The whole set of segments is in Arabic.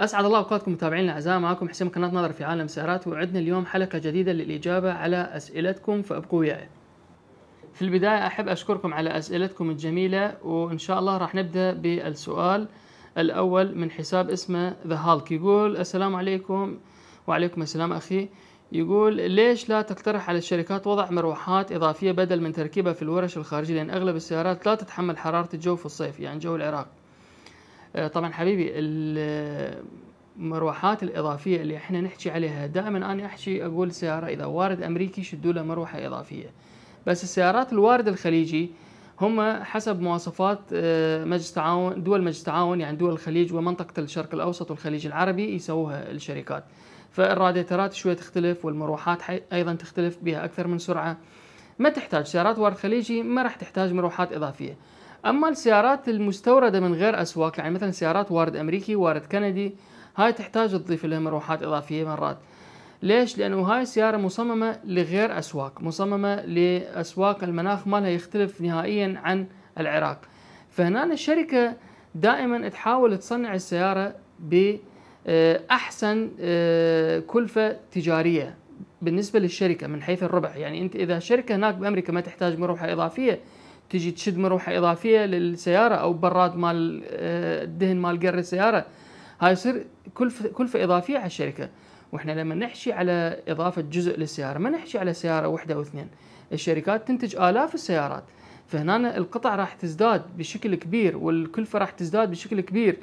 اسعد الله اوقاتكم متابعينا الاعزاء معكم حسين من قناه نظر في عالم السيارات وعدنا اليوم حلقه جديده للاجابه على اسئلتكم فابقوا وياي. في البدايه احب اشكركم على اسئلتكم الجميله وان شاء الله راح نبدا بالسؤال الاول من حساب اسمه ذا هالك يقول السلام عليكم وعليكم السلام اخي يقول ليش لا تقترح على الشركات وضع مروحات اضافيه بدل من تركيبها في الورش الخارجيه لان اغلب السيارات لا تتحمل حراره الجو في الصيف يعني جو العراق. آه، طبعا حبيبي المروحات الاضافيه اللي احنا نحكي عليها دائما انا احكي اقول سياره اذا وارد امريكي شدوا له مروحه اضافيه بس السيارات الوارد الخليجي هم حسب مواصفات آه، مجلس التعاون دول مجلس التعاون يعني دول الخليج ومنطقه الشرق الاوسط والخليج العربي يسووها الشركات فالراديترات شويه تختلف والمروحات ايضا تختلف بها اكثر من سرعه ما تحتاج سيارات وارد خليجي ما راح تحتاج مروحات اضافيه اما السيارات المستورده من غير اسواق يعني مثلا سيارات وارد امريكي وارد كندي هاي تحتاج تضيف لها مروحات اضافيه مرات ليش؟ لأنه هاي السيارة مصممة لغير أسواق مصممة لأسواق المناخ مالها يختلف نهائيا عن العراق فهنا الشركة دائما تحاول تصنع السيارة بأحسن آه، كلفة تجارية بالنسبة للشركة من حيث الربح يعني أنت إذا شركة هناك بأمريكا ما تحتاج مروحة إضافية تجي تشد مروحه اضافيه للسياره او براد مال آه، الدهن مال قر السياره هاي يصير كلفه كلفه اضافيه على الشركه واحنا لما نحشي على اضافه جزء للسياره ما نحشي على سياره واحده او اثنين الشركات تنتج الاف السيارات فهنا القطع راح تزداد بشكل كبير والكلفه راح تزداد بشكل كبير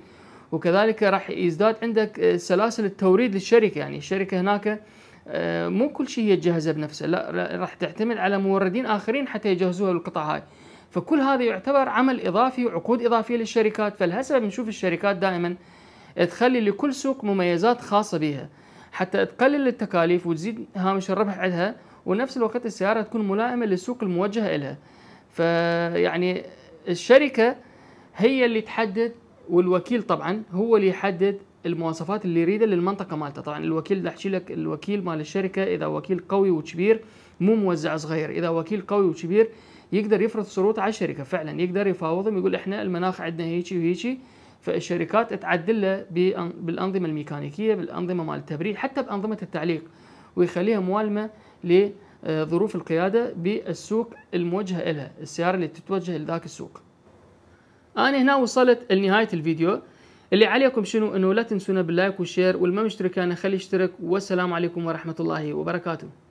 وكذلك راح يزداد عندك آه، سلاسل التوريد للشركه يعني الشركه هناك آه، مو كل شيء هي تجهزه بنفسها لا راح تعتمد على موردين اخرين حتى يجهزوها القطع هاي فكل هذا يعتبر عمل إضافي وعقود إضافية للشركات فلهسبب نشوف الشركات دائما تخلي لكل سوق مميزات خاصة بها حتى تقلل التكاليف وتزيد هامش الربح عندها ونفس الوقت السيارة تكون ملائمة للسوق الموجهة لها فيعني الشركة هي اللي تحدد والوكيل طبعا هو اللي يحدد المواصفات اللي يريدها للمنطقه مالته طبعا الوكيل احكي لك الوكيل مال الشركه اذا وكيل قوي وكبير مو موزع صغير اذا وكيل قوي وكبير يقدر يفرض شروط على الشركه فعلا يقدر يفاوضهم يقول احنا المناخ عندنا هيجي وهيجي فالشركات تعدل له بالانظمه الميكانيكيه بالانظمه مال التبريد حتى بانظمه التعليق ويخليها موالمه لظروف القياده بالسوق الموجهه لها السياره اللي تتوجه لذاك السوق انا هنا وصلت لنهايه الفيديو اللي عليكم شنو انه لا تنسونا باللايك والشير والما مشترك انا خلي اشترك والسلام عليكم ورحمه الله وبركاته